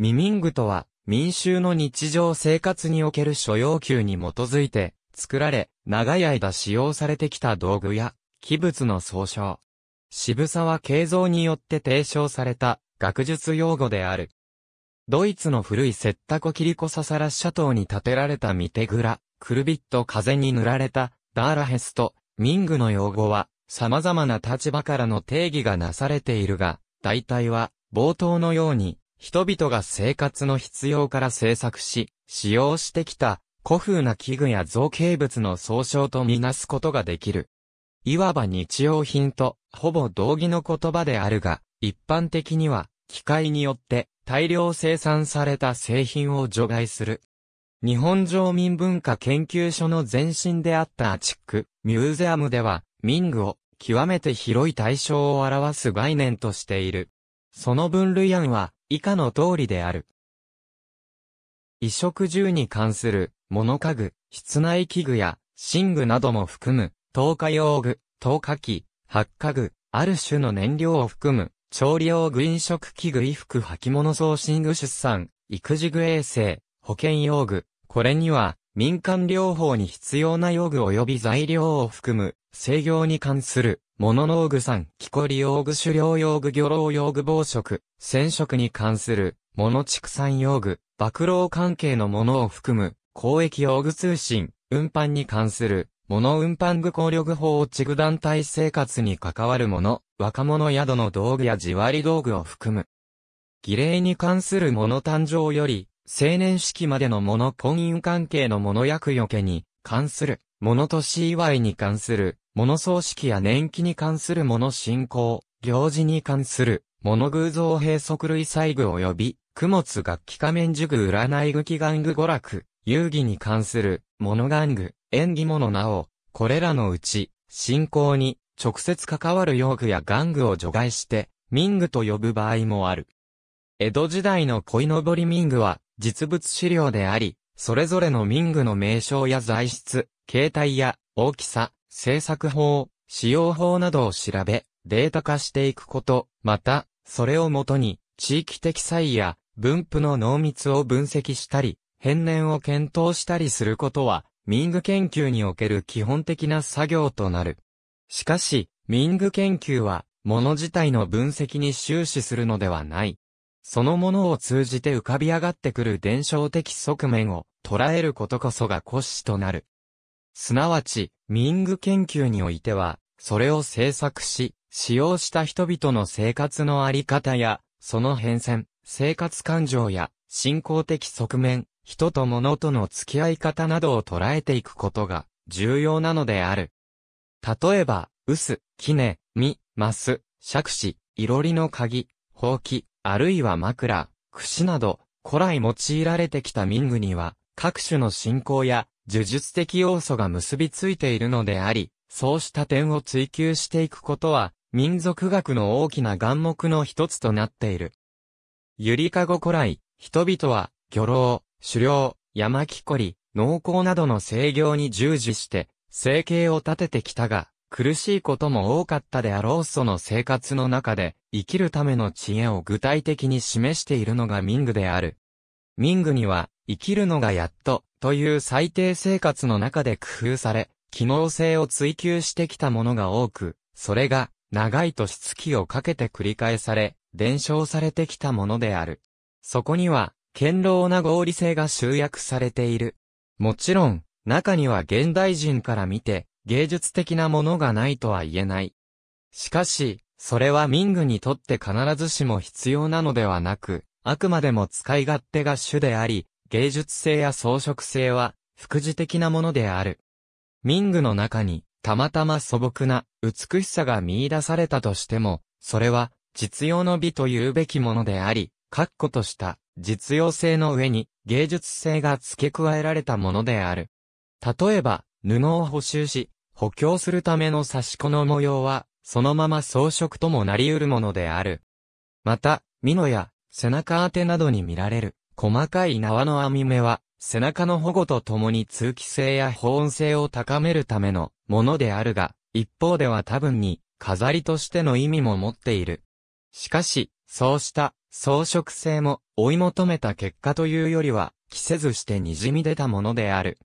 ミミングとは、民衆の日常生活における諸要求に基づいて、作られ、長い間使用されてきた道具や、器物の総称。渋沢慶三によって提唱された、学術用語である。ドイツの古いセッタコキリコササラ斜塔に建てられたミテグラ、クルビット風に塗られた、ダーラヘスト、ミングの用語は、様々な立場からの定義がなされているが、大体は、冒頭のように、人々が生活の必要から制作し、使用してきた古風な器具や造形物の総称とみなすことができる。いわば日用品とほぼ同義の言葉であるが、一般的には機械によって大量生産された製品を除外する。日本常民文化研究所の前身であったアチック、ミューゼアムでは、民具を極めて広い対象を表す概念としている。その分類案は、以下の通りである。衣食住に関する、物家具、室内器具や、寝具なども含む、投下用具、投下器、発火具、ある種の燃料を含む、調理用具飲食器具衣服履物送信具出産、育児具衛生、保険用具、これには、民間療法に必要な用具及び材料を含む、制御に関する物農具産、木こり用具、狩猟用具、魚老用具、防食、染色に関する、物畜産用具、曝露関係のものを含む、公益用具通信、運搬に関する、物運搬具効力法を地具団体生活に関わるもの、若者宿の道具や地割り道具を含む。儀礼に関するの。誕生より、青年式までのの婚姻関係の物役よけに、関する。物年祝いに関する、物葬式や年季に関する物信仰、行事に関する、物偶像閉塞類細具及び、供物楽器仮面塾占い具器玩具娯楽、遊戯に関する、物玩具、演技物なお、これらのうち、信仰に、直接関わる用具や玩具を除外して、民具と呼ぶ場合もある。江戸時代の恋のぼり民具は、実物資料であり、それぞれの民具の名称や材質、形態や大きさ、制作法、使用法などを調べ、データ化していくこと、また、それをもとに、地域的差異や分布の濃密を分析したり、変年を検討したりすることは、民具研究における基本的な作業となる。しかし、民具研究は、物自体の分析に終始するのではない。そのものを通じて浮かび上がってくる伝承的側面を捉えることこそが骨子となる。すなわち、民具研究においては、それを制作し、使用した人々の生活のあり方や、その変遷、生活感情や、信仰的側面、人と物との付き合い方などを捉えていくことが、重要なのである。例えば、ウス、キネ、ミ、マス、杓子、いろりの鍵、ほうあるいは枕、櫛など、古来用いられてきた民具には、各種の信仰や呪術的要素が結びついているのであり、そうした点を追求していくことは、民族学の大きな眼目の一つとなっている。ゆりかご古来、人々は、漁老、狩猟、山木こり、農耕などの制業に従事して、生計を立ててきたが、苦しいことも多かったであろうその生活の中で、生きるための知恵を具体的に示しているのが民具である。民具には、生きるのがやっと、という最低生活の中で工夫され、機能性を追求してきたものが多く、それが長い年月をかけて繰り返され、伝承されてきたものである。そこには、堅牢な合理性が集約されている。もちろん、中には現代人から見て、芸術的なものがないとは言えない。しかし、それは民具にとって必ずしも必要なのではなく、あくまでも使い勝手が主であり、芸術性や装飾性は、副次的なものである。民具の中に、たまたま素朴な美しさが見出されたとしても、それは実用の美というべきものであり、確固とした実用性の上に芸術性が付け加えられたものである。例えば、布を補修し、補強するための差し子の模様は、そのまま装飾ともなり得るものである。また、美濃や背中当てなどに見られる。細かい縄の網目は、背中の保護とともに通気性や保温性を高めるためのものであるが、一方では多分に飾りとしての意味も持っている。しかし、そうした装飾性も追い求めた結果というよりは、着せずして滲み出たものである。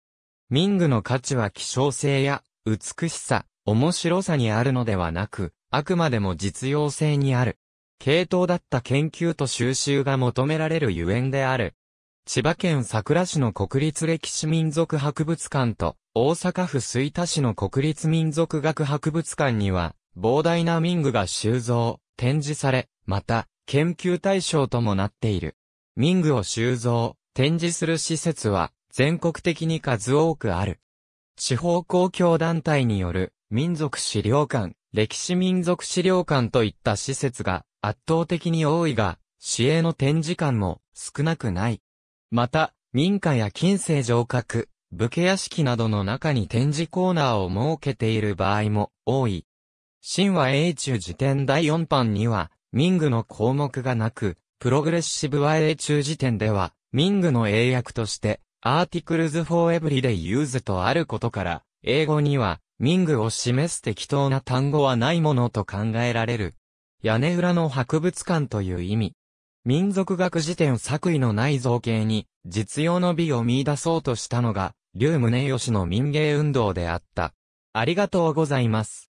民具の価値は希少性や美しさ、面白さにあるのではなく、あくまでも実用性にある。系統だった研究と収集が求められるゆえんである。千葉県佐倉市の国立歴史民族博物館と大阪府吹田市の国立民族学博物館には膨大な民具が収蔵、展示され、また研究対象ともなっている。民具を収蔵、展示する施設は全国的に数多くある。地方公共団体による民族資料館、歴史民族資料館といった施設が圧倒的に多いが、市営の展示館も少なくない。また、民家や近世城郭、武家屋敷などの中に展示コーナーを設けている場合も多い。神話英中辞典第4版には、民具の項目がなく、プログレッシブ和英中辞典では、民具の英訳として、アーティクルズ・フォー・エブリデイ・ユーズとあることから、英語には、民具を示す適当な単語はないものと考えられる。屋根裏の博物館という意味。民族学辞典作為のない造形に実用の美を見出そうとしたのが、竜宗義の民芸運動であった。ありがとうございます。